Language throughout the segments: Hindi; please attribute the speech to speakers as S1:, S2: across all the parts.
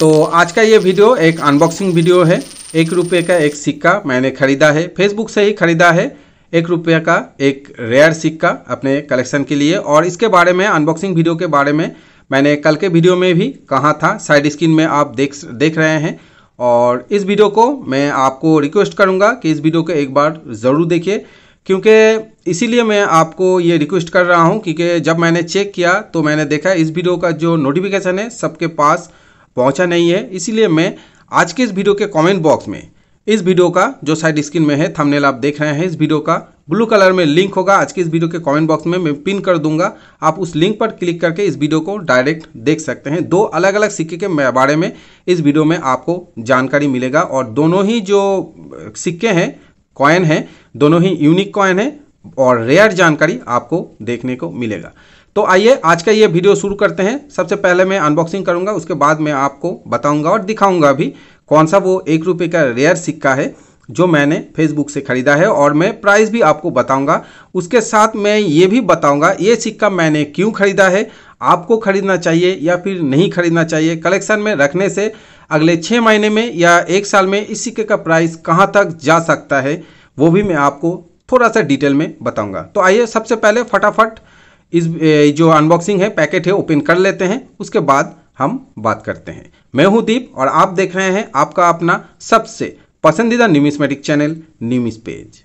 S1: तो आज का ये वीडियो एक अनबॉक्सिंग वीडियो है एक रुपये का एक सिक्का मैंने ख़रीदा है फेसबुक से ही ख़रीदा है एक रुपये का एक रेयर सिक्का अपने कलेक्शन के लिए और इसके बारे में अनबॉक्सिंग वीडियो के बारे में मैंने कल के वीडियो में भी कहा था साइड स्क्रीन में आप देख देख रहे हैं और इस वीडियो को मैं आपको रिक्वेस्ट करूंगा कि इस वीडियो को एक बार ज़रूर देखिए क्योंकि इसीलिए मैं आपको ये रिक्वेस्ट कर रहा हूँ क्योंकि जब मैंने चेक किया तो मैंने देखा इस वीडियो का जो नोटिफिकेशन है सबके पास पहुंचा नहीं है इसीलिए मैं आज के इस वीडियो के कमेंट बॉक्स में इस वीडियो का जो साइड स्क्रीन में है थंबनेल आप देख रहे हैं इस वीडियो का ब्लू कलर में लिंक होगा आज के इस वीडियो के कमेंट बॉक्स में मैं पिन कर दूंगा आप उस लिंक पर क्लिक करके इस वीडियो को डायरेक्ट देख सकते हैं दो अलग अलग सिक्के के बारे में इस वीडियो में आपको जानकारी मिलेगा और दोनों ही जो सिक्के हैं कॉइन हैं दोनों ही यूनिक कॉइन है और रेयर जानकारी आपको देखने को मिलेगा तो आइए आज का ये वीडियो शुरू करते हैं सबसे पहले मैं अनबॉक्सिंग करूंगा उसके बाद मैं आपको बताऊंगा और दिखाऊंगा भी कौन सा वो एक रुपये का रेयर सिक्का है जो मैंने फेसबुक से ख़रीदा है और मैं प्राइस भी आपको बताऊंगा उसके साथ मैं ये भी बताऊंगा ये सिक्का मैंने क्यों ख़रीदा है आपको ख़रीदना चाहिए या फिर नहीं ख़रीदना चाहिए कलेक्शन में रखने से अगले छः महीने में या एक साल में इस सिक्के का प्राइस कहाँ तक जा सकता है वो भी मैं आपको थोड़ा सा डिटेल में बताऊँगा तो आइए सबसे पहले फटाफट इस जो अनबॉक्सिंग है पैकेट है ओपन कर लेते हैं उसके बाद हम बात करते हैं मैं हूं दीप और आप देख रहे हैं आपका अपना सबसे पसंदीदा न्यूमिस्मेटिक चैनल न्यूमिस पेज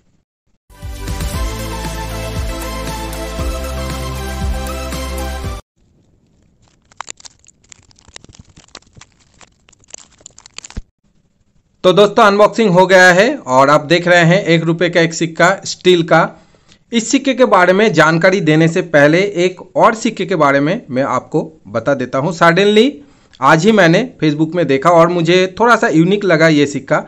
S1: तो दोस्तों अनबॉक्सिंग हो गया है और आप देख रहे हैं एक रुपए का एक सिक्का स्टील का इस सिक्के के बारे में जानकारी देने से पहले एक और सिक्के के बारे में मैं आपको बता देता हूँ सडनली आज ही मैंने फेसबुक में देखा और मुझे थोड़ा सा यूनिक लगा ये सिक्का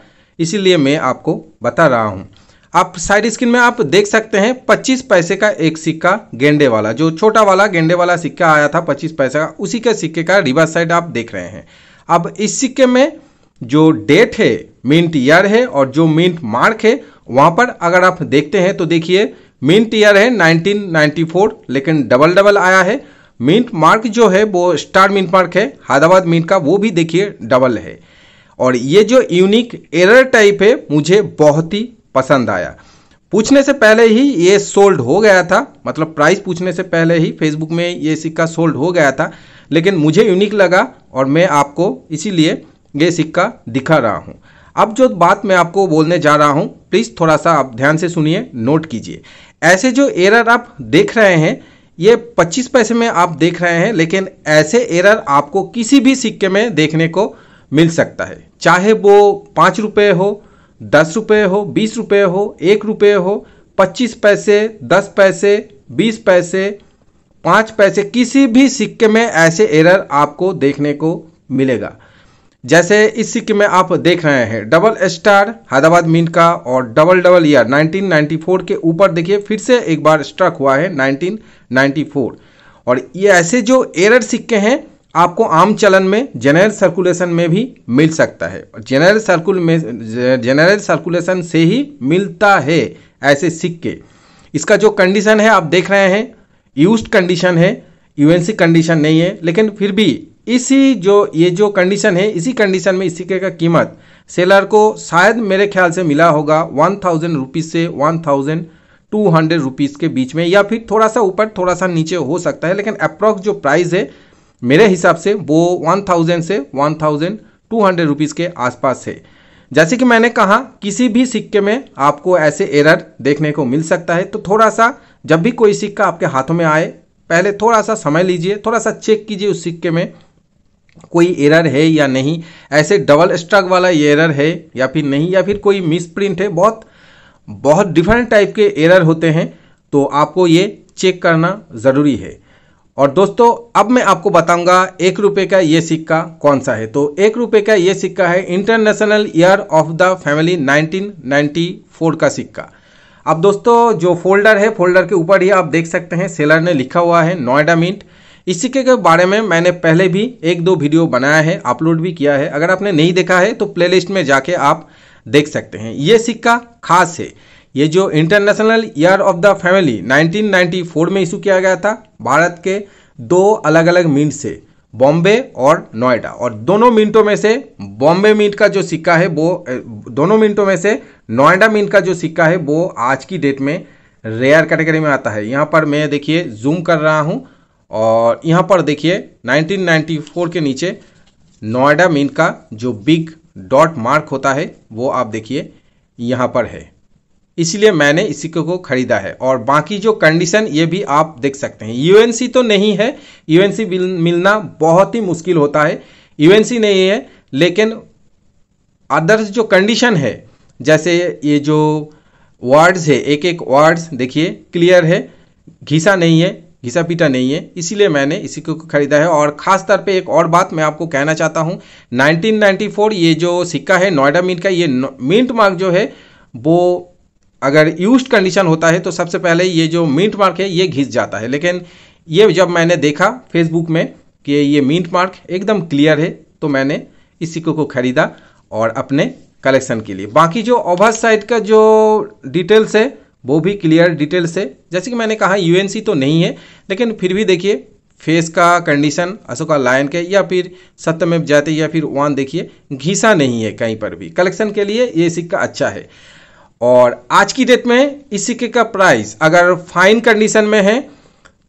S1: इसीलिए मैं आपको बता रहा हूँ आप साइड स्क्रीन में आप देख सकते हैं 25 पैसे का एक सिक्का गेंडे वाला जो छोटा वाला गेंडे वाला सिक्का आया था 25 पैसे का उसी के सिक्के का रिवर्स साइड आप देख रहे हैं अब इस सिक्के में जो डेट है मिंट ईयर है और जो मिंट मार्क है वहाँ पर अगर आप देखते हैं तो देखिए मिंट ईयर है 1994 लेकिन डबल डबल आया है मिंट मार्क जो है वो स्टार मिंट मार्क है हैदराबाद मिंट का वो भी देखिए डबल है और ये जो यूनिक एरर टाइप है मुझे बहुत ही पसंद आया पूछने से पहले ही ये सोल्ड हो गया था मतलब प्राइस पूछने से पहले ही फेसबुक में ये सिक्का सोल्ड हो गया था लेकिन मुझे यूनिक लगा और मैं आपको इसीलिए ये सिक्का दिखा रहा हूँ अब जो बात मैं आपको बोलने जा रहा हूँ प्लीज़ थोड़ा सा आप ध्यान से सुनिए नोट कीजिए ऐसे जो एरर आप देख रहे हैं ये 25 पैसे में आप देख रहे हैं लेकिन ऐसे एरर आपको किसी भी सिक्के में देखने को मिल सकता है चाहे वो पाँच रुपये हो दस रुपये हो बीस रुपये हो एक रुपये हो पच्चीस पैसे दस पैसे बीस पैसे पाँच पैसे किसी भी सिक्के में ऐसे एरर आपको देखने को मिलेगा जैसे इस सिक्के में आप देख रहे हैं डबल स्टार हैदराबाद मिंट का और डबल डबल ईयर 1994 के ऊपर देखिए फिर से एक बार स्ट्रक हुआ है 1994 और ये ऐसे जो एरर सिक्के हैं आपको आम चलन में जनरल सर्कुलेशन में भी मिल सकता है जनरल सर्कुल में जनरल सर्कुलेशन से ही मिलता है ऐसे सिक्के इसका जो कंडीशन है आप देख रहे हैं यूज कंडीशन है यूएनसी कंडीशन नहीं है लेकिन फिर भी इसी जो ये जो कंडीशन है इसी कंडीशन में इस सिक्के का कीमत सेलर को शायद मेरे ख्याल से मिला होगा वन थाउजेंड रुपीज़ से one thousand two hundred rupees के बीच में या फिर थोड़ा सा ऊपर थोड़ा सा नीचे हो सकता है लेकिन अप्रॉक्स जो प्राइस है मेरे हिसाब से वो वन थाउजेंड से one thousand two hundred rupees के आसपास है जैसे कि मैंने कहा किसी भी सिक्के में आपको ऐसे एरर देखने को मिल सकता है तो थोड़ा सा जब भी कोई सिक्का आपके हाथों में आए पहले थोड़ा सा समय लीजिए थोड़ा सा चेक कीजिए उस सिक्के में कोई एरर है या नहीं ऐसे डबल स्ट्रक वाला ये एरर है या फिर नहीं या फिर कोई मिस प्रिंट है बहुत बहुत डिफरेंट टाइप के एरर होते हैं तो आपको ये चेक करना ज़रूरी है और दोस्तों अब मैं आपको बताऊंगा एक रुपये का ये सिक्का कौन सा है तो एक रुपये का ये सिक्का है international year of the family 1994 का सिक्का अब दोस्तों जो फोल्डर है फोल्डर के ऊपर ही आप देख सकते हैं सेलर ने लिखा हुआ है नोएडा मिंट इस सिक्के के बारे में मैंने पहले भी एक दो वीडियो बनाया है अपलोड भी किया है अगर आपने नहीं देखा है तो प्लेलिस्ट में जाके आप देख सकते हैं ये सिक्का खास है ये जो international year of the family 1994 में इशू किया गया था भारत के दो अलग अलग मिंट से बॉम्बे और नोएडा और दोनों मिनटों में से बॉम्बे मिनट का जो सिक्का है वो दोनों मिनटों में से नोएडा मिनट का जो सिक्का है वो आज की डेट में रेयर कैटेगरी में आता है यहाँ पर मैं देखिए जूम कर रहा हूँ और यहाँ पर देखिए 1994 के नीचे नोएडा मीन का जो बिग डॉट मार्क होता है वो आप देखिए यहाँ पर है इसलिए मैंने इसी को ख़रीदा है और बाकी जो कंडीशन ये भी आप देख सकते हैं यूएनसी तो नहीं है यूएनसी मिलना बहुत ही मुश्किल होता है यूएनसी नहीं है लेकिन अदर्स जो कंडीशन है जैसे ये जो वर्ड्स है एक एक वर्ड्स देखिए क्लियर है घिसा नहीं है घिसा पीटा नहीं है इसीलिए मैंने इसी को खरीदा है और ख़ास तौर पे एक और बात मैं आपको कहना चाहता हूँ 1994 ये जो सिक्का है नोएडा मिंट का ये मिंट मार्क जो है वो अगर यूज कंडीशन होता है तो सबसे पहले ये जो मिंट मार्क है ये घिस जाता है लेकिन ये जब मैंने देखा फेसबुक में कि ये मिंट मार्क एकदम क्लियर है तो मैंने इस सिक्को को ख़रीदा और अपने कलेक्शन के लिए बाकी जो ओवर साइड का जो डिटेल्स है वो भी क्लियर डिटेल से जैसे कि मैंने कहा यूएनसी तो नहीं है लेकिन फिर भी देखिए फेस का कंडीशन अशोका लायन के या फिर सत्यमेव जाते या फिर वन देखिए घिसा नहीं है कहीं पर भी कलेक्शन के लिए ये सिक्का अच्छा है और आज की डेट में इस सिक्के का प्राइस अगर फाइन कंडीशन में है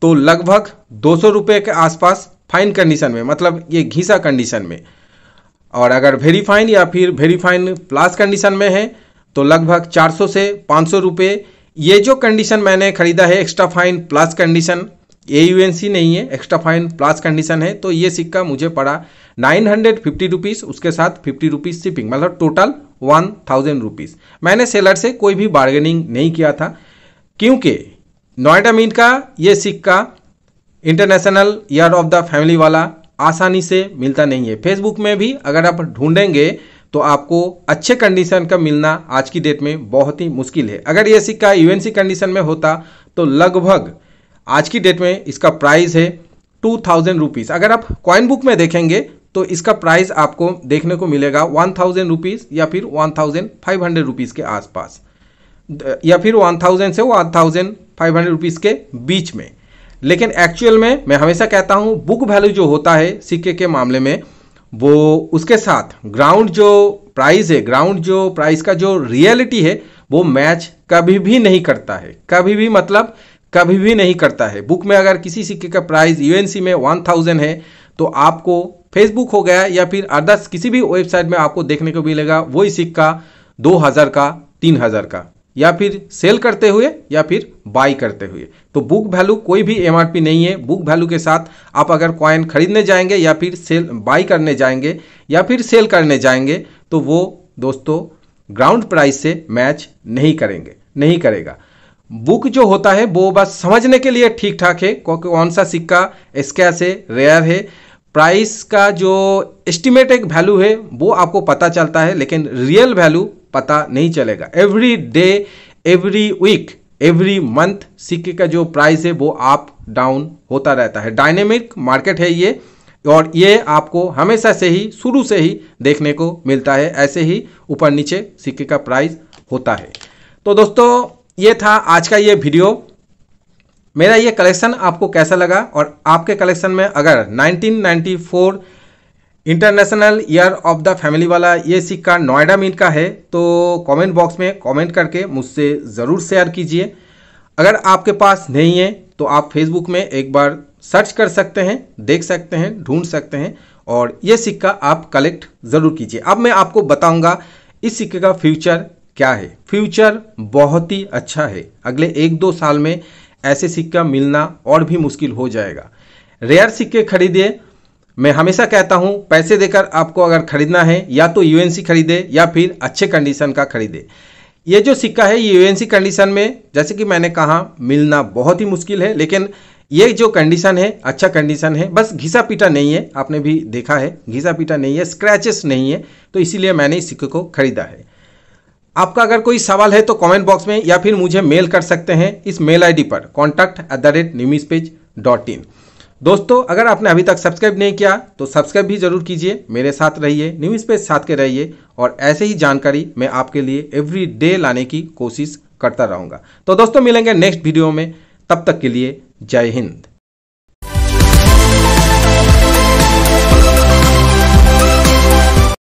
S1: तो लगभग दो सौ रुपये के आसपास फाइन कंडीशन में मतलब ये घिसा कंडीशन में और अगर वेरीफाइन या फिर वेरीफाइन प्लस कंडीशन में है तो लगभग 400 से 500 रुपये ये जो कंडीशन मैंने खरीदा है extra fine plus condition A U N C नहीं है एक्स्ट्रा फाइन प्लस कंडीशन है तो ये सिक्का मुझे पड़ा नाइन हंड्रेड फिफ्टी रुपीज़ उसके साथ फिफ्टी रुपीज़ शिपिंग मतलब टोटल वन थाउजेंड रुपीज़ मैंने सेलर से कोई भी बार्गेनिंग नहीं किया था क्योंकि नोएडा मीट का ये सिक्का international year of the family वाला आसानी से मिलता नहीं है फेसबुक में भी अगर आप ढूंढेंगे तो आपको अच्छे कंडीशन का मिलना आज की डेट में बहुत ही मुश्किल है अगर ये सिक्का यूएनसी कंडीशन में होता तो लगभग आज की डेट में इसका प्राइस है टू थाउजेंड रुपीज़ अगर आप कॉइन बुक में देखेंगे तो इसका प्राइस आपको देखने को मिलेगा वन थाउजेंड रुपीज़ या फिर one thousand five hundred rupees के आसपास या फिर वन थाउजेंड से one thousand five hundred rupees के बीच में लेकिन एक्चुअल में मैं हमेशा कहता हूँ बुक वैल्यू जो होता है सिक्के के मामले में वो उसके साथ ग्राउंड जो प्राइस है ग्राउंड जो प्राइस का जो रियलिटी है वो मैच कभी भी नहीं करता है कभी भी मतलब कभी भी नहीं करता है बुक में अगर किसी सिक्के का प्राइस यूएनसी में वन थाउजेंड है तो आपको फेसबुक हो गया या फिर अदर्स किसी भी वेबसाइट में आपको देखने को मिलेगा वही सिक्का दो हज़ार का तीन हज़ार का या फिर सेल करते हुए या फिर बाई करते हुए तो बुक वैल्यू कोई भी एमआरपी नहीं है बुक वैल्यू के साथ आप अगर कॉइन खरीदने जाएंगे या फिर सेल बाई करने जाएंगे या फिर सेल करने जाएंगे तो वो दोस्तों ग्राउंड प्राइस से मैच नहीं करेंगे नहीं करेगा बुक जो होता है वो बस समझने के लिए ठीक ठाक है क्योंकि कौन सा सिक्का स्कैस है रेयर है प्राइस का जो एस्टिमेटेड वैल्यू है वो आपको पता चलता है लेकिन रियल वैल्यू पता नहीं चलेगा every day every week every month सिक्के का जो प्राइस है वो आप डाउन होता रहता है डायनेमिक मार्केट है ये और ये आपको हमेशा से ही शुरू से ही देखने को मिलता है ऐसे ही ऊपर नीचे सिक्के का प्राइस होता है तो दोस्तों ये था आज का ये वीडियो मेरा ये कलेक्शन आपको कैसा लगा और आपके कलेक्शन में अगर 1994 international year of the family वाला ये सिक्का नोएडा मिंट का है तो कमेंट बॉक्स में कमेंट करके मुझसे ज़रूर शेयर कीजिए अगर आपके पास नहीं है तो आप फेसबुक में एक बार सर्च कर सकते हैं देख सकते हैं ढूंढ सकते हैं और ये सिक्का आप कलेक्ट ज़रूर कीजिए अब मैं आपको बताऊंगा इस सिक्के का फ्यूचर क्या है फ्यूचर बहुत ही अच्छा है अगले एक दो साल में ऐसे सिक्का मिलना और भी मुश्किल हो जाएगा रेयर सिक्के खरीदिए मैं हमेशा कहता हूं पैसे देकर आपको अगर खरीदना है या तो यूएनसी खरीदे या फिर अच्छे कंडीशन का खरीदे ये जो सिक्का है ये यूएनसी कंडीशन में जैसे कि मैंने कहा मिलना बहुत ही मुश्किल है लेकिन ये जो कंडीशन है अच्छा कंडीशन है बस घिसा पीटा नहीं है आपने भी देखा है घिसा पीटा नहीं है स्क्रैचेस नहीं है तो इसीलिए मैंने इस सिक्के को खरीदा है आपका अगर कोई सवाल है तो कमेंट बॉक्स में या फिर मुझे मेल कर सकते हैं इस मेल आईडी पर contact at the rate news page dot in दोस्तों अगर आपने अभी तक सब्सक्राइब नहीं किया तो सब्सक्राइब भी जरूर कीजिए मेरे साथ रहिए न्यू स्पेस साथ के रहिए और ऐसे ही जानकारी मैं आपके लिए एवरी डे लाने की कोशिश करता रहूँगा तो दोस्तों मिलेंगे नेक्स्ट वीडियो में तब तक के लिए जय हिंद